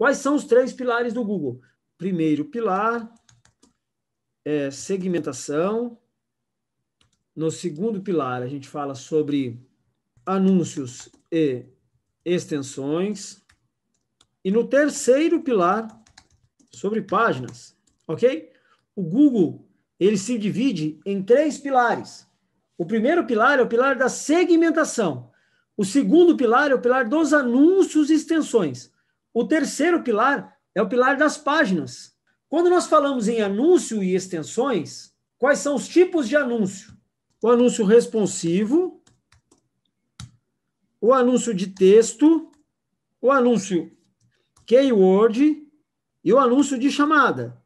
Quais são os três pilares do Google? Primeiro pilar é segmentação. No segundo pilar, a gente fala sobre anúncios e extensões. E no terceiro pilar, sobre páginas, ok? O Google, ele se divide em três pilares. O primeiro pilar é o pilar da segmentação. O segundo pilar é o pilar dos anúncios e extensões. O terceiro pilar é o pilar das páginas. Quando nós falamos em anúncio e extensões, quais são os tipos de anúncio? O anúncio responsivo, o anúncio de texto, o anúncio keyword e o anúncio de chamada.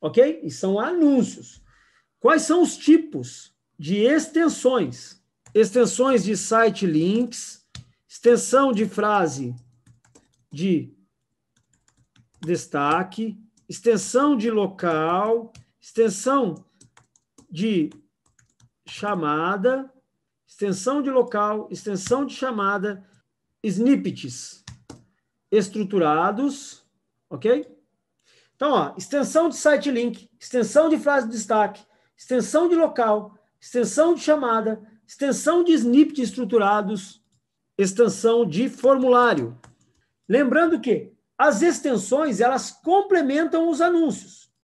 Ok? E são anúncios. Quais são os tipos de extensões? Extensões de site links, Extensão de frase de destaque, extensão de local, extensão de chamada, extensão de local, extensão de chamada, snippets estruturados, ok? Então, ó, extensão de site link, extensão de frase de destaque, extensão de local, extensão de chamada, extensão de snippets estruturados, extensão de formulário. Lembrando que as extensões, elas complementam os anúncios.